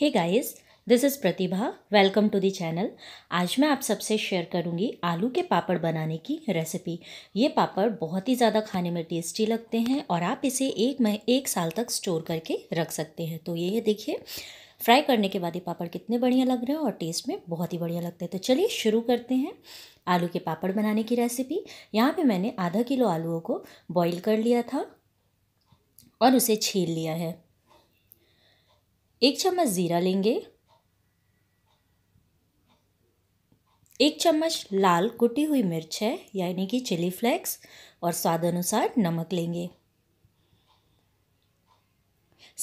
hey guys this is Pratibha welcome to the channel आज मैं आप सबसे शेयर करूंगी आलू के पापड़ बनाने की रेसिपी ये पापड़ बहुत ही ज़्यादा खाने में टेस्टी लगते हैं और आप इसे एक मह एक साल तक स्टोर करके रख सकते हैं तो ये देखिए फ्राई करने के बाद ये पापड़ कितने बढ़िया लग रहे हैं और टेस्ट में बहुत ही बढ़िया लगते हैं तो चलिए शुरू करते हैं आलू के पापड़ बनाने की रेसिपी यहाँ पर मैंने आधा किलो आलूओं को बॉईल कर लिया था और उसे छील लिया है एक चम्मच ज़ीरा लेंगे एक चम्मच लाल कुटी हुई मिर्च है यानी कि चिली फ्लेक्स और स्वाद अनुसार नमक लेंगे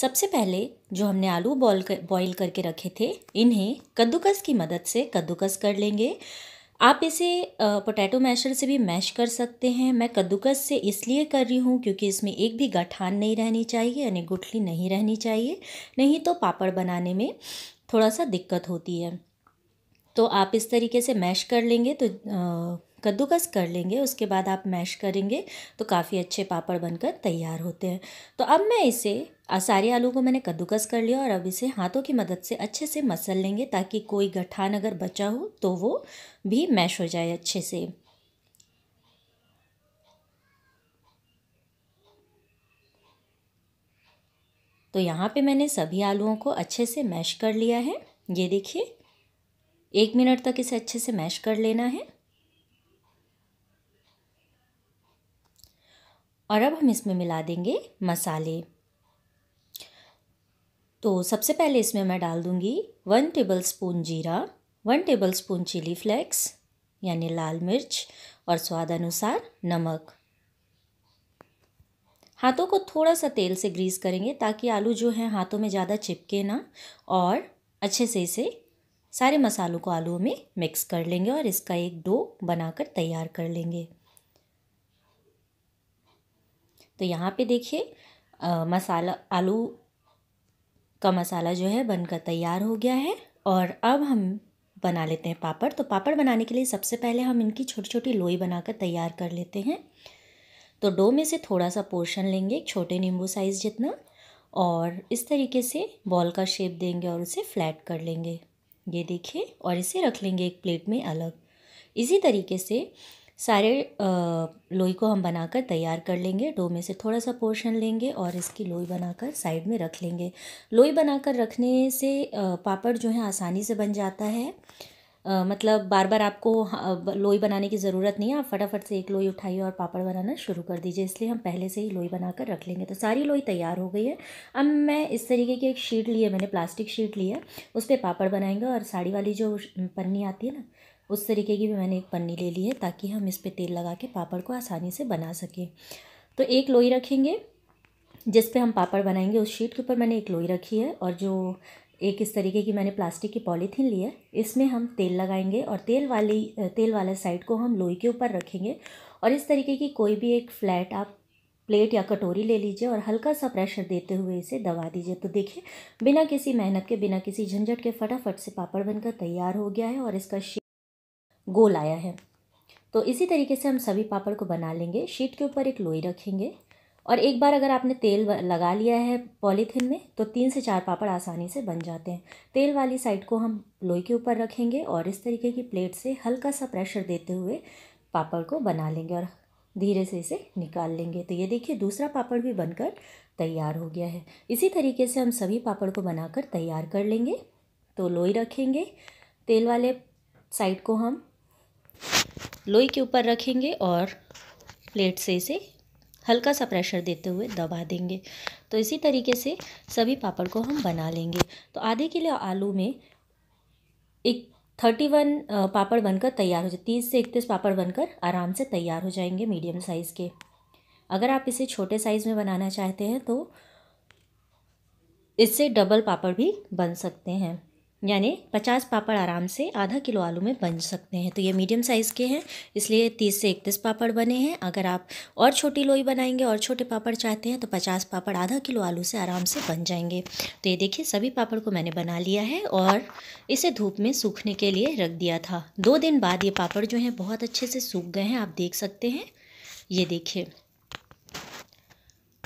सबसे पहले जो हमने आलू बॉल कर करके रखे थे इन्हें कद्दूकस की मदद से कद्दूकस कर लेंगे आप इसे पोटैटो मैशर से भी मैश कर सकते हैं मैं कद्दूकस से इसलिए कर रही हूँ क्योंकि इसमें एक भी गठान नहीं रहनी चाहिए यानी गुठली नहीं रहनी चाहिए नहीं तो पापड़ बनाने में थोड़ा सा दिक्कत होती है तो आप इस तरीके से मैश कर लेंगे तो कद्दूकस कर लेंगे उसके बाद आप मैश करेंगे तो काफ़ी अच्छे पापड़ बनकर तैयार होते हैं तो अब मैं इसे सारे आलू को मैंने कद्दूकस कर लिया और अब इसे हाथों की मदद से अच्छे से मसल लेंगे ताकि कोई गठान अगर बचा हो तो वो भी मैश हो जाए अच्छे से तो यहाँ पे मैंने सभी आलूओं को अच्छे से मैश कर लिया है ये देखिए एक मिनट तक इसे अच्छे से मैश कर लेना है और अब हम इसमें मिला देंगे मसाले तो सबसे पहले इसमें मैं डाल दूँगी वन टेबल स्पून जीरा one tablespoon chilli flakes यानी लाल मिर्च और स्वाद अनुसार नमक हाथों को थोड़ा सा तेल से ग्रीस करेंगे ताकि आलू जो है हाथों में ज़्यादा चिपके ना और अच्छे से इसे सारे मसालों को आलू में मिक्स कर लेंगे और इसका एक डो बनाकर तैयार कर लेंगे तो यहाँ पे देखिए मसाला आलू का मसाला जो है बनकर तैयार हो गया है और अब हम बना लेते हैं पापड़ तो पापड़ बनाने के लिए सबसे पहले हम इनकी छोटी छोटी लोई बनाकर तैयार कर लेते हैं तो डो में से थोड़ा सा पोर्शन लेंगे एक छोटे नींबू साइज़ जितना और इस तरीके से बॉल का शेप देंगे और उसे फ्लैट कर लेंगे ये देखिए और इसे रख लेंगे एक प्लेट में अलग इसी तरीके से सारे लोई को हम बनाकर तैयार कर लेंगे डो में से थोड़ा सा पोर्शन लेंगे और इसकी लोई बनाकर साइड में रख लेंगे लोई बनाकर रखने से पापड़ जो है आसानी से बन जाता है मतलब बार बार आपको लोई बनाने की ज़रूरत नहीं है आप फटाफट से एक लोई उठाइए और पापड़ बनाना शुरू कर दीजिए इसलिए हम पहले से ही लोई बनाकर रख लेंगे तो सारी लोई तैयार हो गई है अब मैं इस तरीके की एक शीट ली है मैंने प्लास्टिक शीट ली है उस पर पापड़ बनाएंगे और साड़ी वाली जो पन्नी आती है ना उस तरीके की भी मैंने एक पन्नी ले ली है ताकि हम इस पर तेल लगा के पापड़ को आसानी से बना सकें तो एक लोई रखेंगे जिस पे हम पापड़ बनाएंगे उस शीट के ऊपर मैंने एक लोई रखी है और जो एक इस तरीके की मैंने प्लास्टिक की पॉलीथीन ली है इसमें हम तेल लगाएंगे और तेल वाली तेल वाले साइड को हम लोई के ऊपर रखेंगे और इस तरीके की कोई भी एक फ्लैट आप प्लेट या कटोरी ले लीजिए और हल्का सा प्रेशर देते हुए इसे दबा दीजिए तो देखिए बिना किसी मेहनत के बिना किसी झंझट के फटाफट से पापड़ बनकर तैयार हो गया है और इसका गोल आया है तो इसी तरीके से हम सभी पापड़ को बना लेंगे शीट के ऊपर एक लोई रखेंगे और एक बार अगर आपने तेल लगा लिया है पॉलीथीन में तो तीन से चार पापड़ आसानी से बन जाते हैं तेल वाली साइड को हम लोई के ऊपर रखेंगे और इस तरीके की प्लेट से हल्का सा प्रेशर देते हुए पापड़ को बना लेंगे और धीरे से इसे निकाल लेंगे तो ये देखिए दूसरा पापड़ भी बनकर तैयार हो गया है इसी तरीके से हम सभी पापड़ को बनाकर तैयार कर लेंगे तो लोई रखेंगे तेल वाले साइड को हम लोई के ऊपर रखेंगे और प्लेट से इसे हल्का सा प्रेशर देते हुए दबा देंगे तो इसी तरीके से सभी पापड़ को हम बना लेंगे तो आधे किलो आलू में एक थर्टी वन पापड़ बनकर तैयार हो जाए तीस से इकतीस पापड़ बनकर आराम से तैयार हो जाएंगे मीडियम साइज़ के अगर आप इसे छोटे साइज़ में बनाना चाहते हैं तो इससे डबल पापड़ भी बन सकते हैं यानी पचास पापड़ आराम से आधा किलो आलू में बन सकते हैं तो ये मीडियम साइज़ के हैं इसलिए तीस से इकतीस पापड़ बने हैं अगर आप और छोटी लोई बनाएंगे और छोटे पापड़ चाहते हैं तो पचास पापड़ आधा किलो आलू से आराम से बन जाएंगे तो ये देखिए सभी पापड़ को मैंने बना लिया है और इसे धूप में सूखने के लिए रख दिया था दो दिन बाद ये पापड़ जो हैं बहुत अच्छे से सूख गए हैं आप देख सकते हैं ये देखिए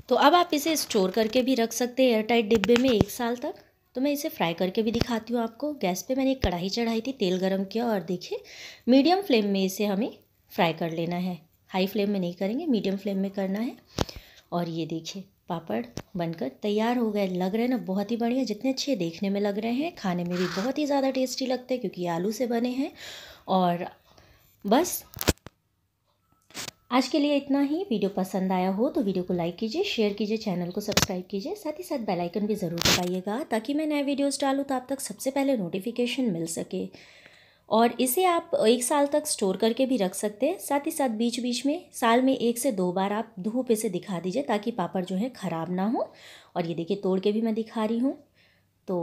तो अब आप इसे स्टोर करके भी रख सकते हैं एयरटाइट डिब्बे में एक साल तक तो मैं इसे फ्राई करके भी दिखाती हूँ आपको गैस पे मैंने एक कढ़ाई चढ़ाई थी तेल गरम किया और देखिए मीडियम फ्लेम में इसे हमें फ्राई कर लेना है हाई फ्लेम में नहीं करेंगे मीडियम फ्लेम में करना है और ये देखिए पापड़ बनकर तैयार हो गए लग रहे हैं ना बहुत ही बढ़िया जितने अच्छे देखने में लग रहे हैं खाने में भी बहुत ही ज़्यादा टेस्टी लगते हैं क्योंकि आलू से बने हैं और बस आज के लिए इतना ही वीडियो पसंद आया हो तो वीडियो को लाइक कीजिए शेयर कीजिए चैनल को सब्सक्राइब कीजिए साथ ही साथ बेल आइकन भी ज़रूर दबाइएगा ताकि मैं नए वीडियोस डालूँ तो आप तक सबसे पहले नोटिफिकेशन मिल सके और इसे आप एक साल तक स्टोर करके भी रख सकते हैं साथ ही साथ बीच बीच में साल में एक से दो बार आप धूप इसे दिखा दीजिए ताकि पापड़ जो है ख़राब ना हो और ये देखिए तोड़ के भी मैं दिखा रही हूँ तो